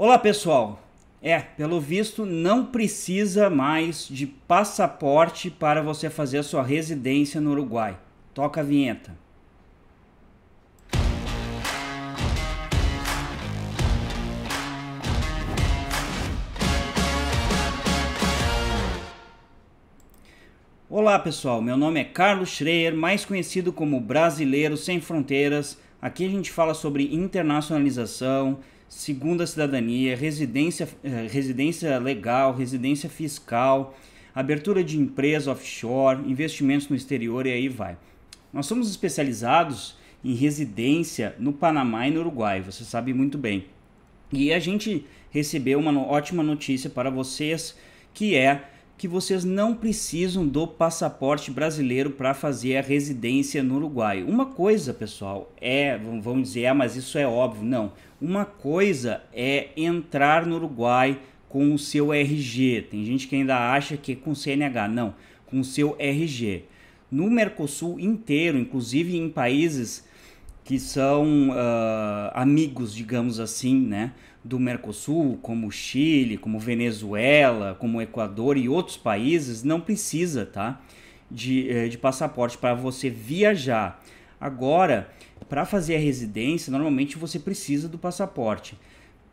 Olá pessoal! É, pelo visto não precisa mais de passaporte para você fazer sua residência no Uruguai. Toca a vinheta. Olá pessoal, meu nome é Carlos Schreier, mais conhecido como Brasileiro Sem Fronteiras. Aqui a gente fala sobre internacionalização, segunda cidadania, residência, eh, residência legal, residência fiscal, abertura de empresa offshore, investimentos no exterior e aí vai. Nós somos especializados em residência no Panamá e no Uruguai, você sabe muito bem. E a gente recebeu uma ótima notícia para vocês, que é que vocês não precisam do passaporte brasileiro para fazer a residência no Uruguai. Uma coisa, pessoal, é, vamos dizer, ah, mas isso é óbvio, não. Uma coisa é entrar no Uruguai com o seu RG. Tem gente que ainda acha que é com CNH, não, com o seu RG. No Mercosul inteiro, inclusive em países que são uh, amigos, digamos assim, né, do Mercosul, como Chile, como Venezuela, como Equador e outros países, não precisa, tá, de, eh, de passaporte para você viajar. Agora, para fazer a residência, normalmente você precisa do passaporte.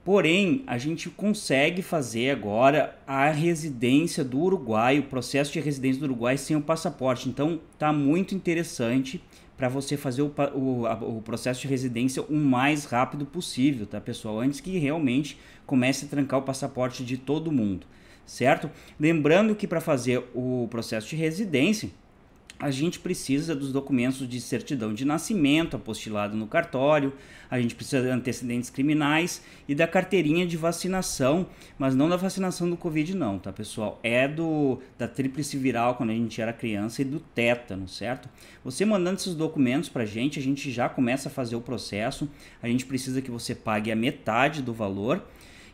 Porém, a gente consegue fazer agora a residência do Uruguai, o processo de residência do Uruguai sem o passaporte. Então, tá muito interessante para você fazer o, o, o, processo de residência o mais rápido possível, tá, pessoal? Antes que realmente comece a trancar o passaporte de todo mundo, certo? Lembrando que para fazer o processo de residência, a gente precisa dos documentos de certidão de nascimento apostilado no cartório, a gente precisa de antecedentes criminais e da carteirinha de vacinação, mas não da vacinação do Covid não, tá pessoal? É do da tríplice viral quando a gente era criança e do tétano, certo? Você mandando esses documentos pra gente, a gente já começa a fazer o processo. A gente precisa que você pague a metade do valor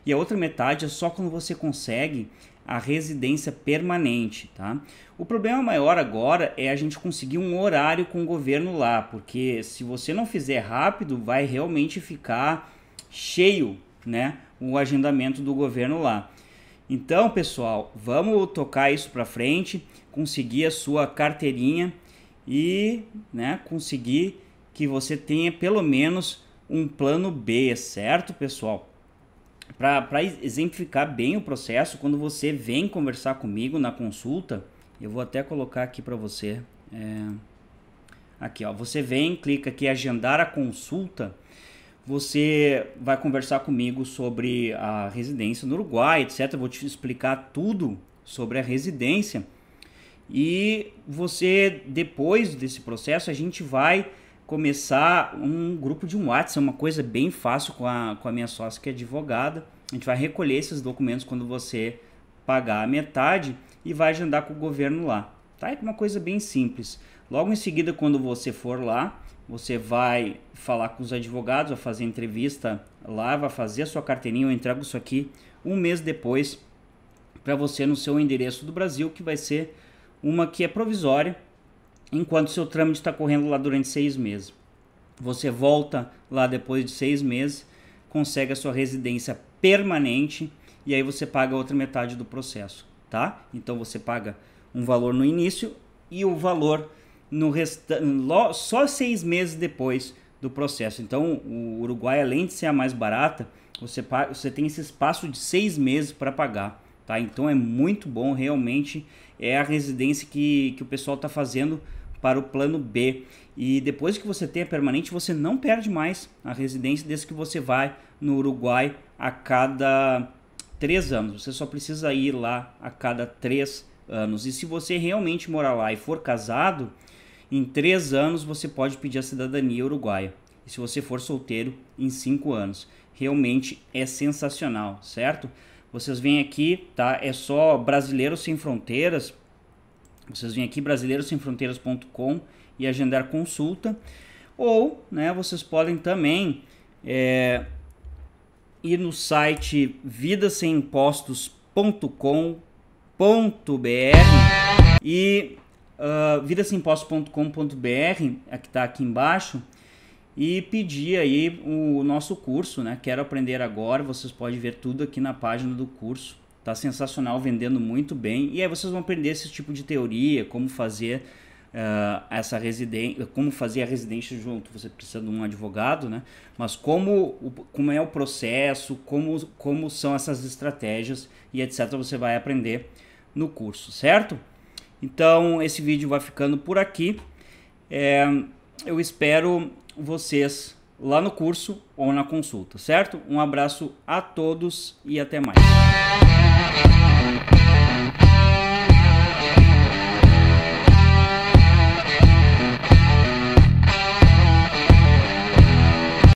e a outra metade é só quando você consegue a residência permanente, tá? O problema maior agora é a gente conseguir um horário com o governo lá, porque se você não fizer rápido, vai realmente ficar cheio, né, o agendamento do governo lá. Então, pessoal, vamos tocar isso para frente, conseguir a sua carteirinha e, né, conseguir que você tenha pelo menos um plano B, certo, pessoal? para exemplificar bem o processo, quando você vem conversar comigo na consulta, eu vou até colocar aqui para você. É, aqui, ó. Você vem, clica aqui agendar a consulta. Você vai conversar comigo sobre a residência no Uruguai, etc. Eu vou te explicar tudo sobre a residência. E você depois desse processo a gente vai começar um grupo de um WhatsApp, é uma coisa bem fácil com a, com a minha sócia que é advogada. A gente vai recolher esses documentos quando você pagar a metade e vai agendar com o governo lá. Tá? É uma coisa bem simples. Logo em seguida, quando você for lá, você vai falar com os advogados, vai fazer entrevista lá, vai fazer a sua carteirinha, eu entrego isso aqui um mês depois para você no seu endereço do Brasil, que vai ser uma que é provisória, enquanto seu trâmite está correndo lá durante seis meses. Você volta lá depois de seis meses, consegue a sua residência permanente e aí você paga a outra metade do processo, tá? Então você paga um valor no início e o valor no resta... só seis meses depois do processo. Então o Uruguai, além de ser a mais barata, você, você tem esse espaço de seis meses para pagar tá? Então é muito bom, realmente é a residência que, que o pessoal está fazendo para o plano B. E depois que você tem a permanente, você não perde mais a residência desde que você vai no Uruguai a cada três anos. Você só precisa ir lá a cada três anos. E se você realmente morar lá e for casado, em três anos você pode pedir a cidadania uruguaia. E se você for solteiro, em cinco anos. Realmente é sensacional, certo? Vocês vêm aqui, tá? É só Brasileiros Sem Fronteiras. Vocês vêm aqui, brasileirossemfronteiras.com e agendar consulta. Ou, né, vocês podem também é, ir no site vidasemimpostos.com.br e uh, ah, vidasemimpostos.com.br, é que está aqui embaixo, e pedir aí o nosso curso, né? Quero aprender agora, vocês podem ver tudo aqui na página do curso. Tá sensacional, vendendo muito bem. E aí vocês vão aprender esse tipo de teoria, como fazer uh, essa residência, como fazer a residência junto. Você precisa de um advogado, né? Mas como, como é o processo, como, como são essas estratégias e etc. Você vai aprender no curso, certo? Então esse vídeo vai ficando por aqui. É eu espero vocês lá no curso ou na consulta, certo? Um abraço a todos e até mais.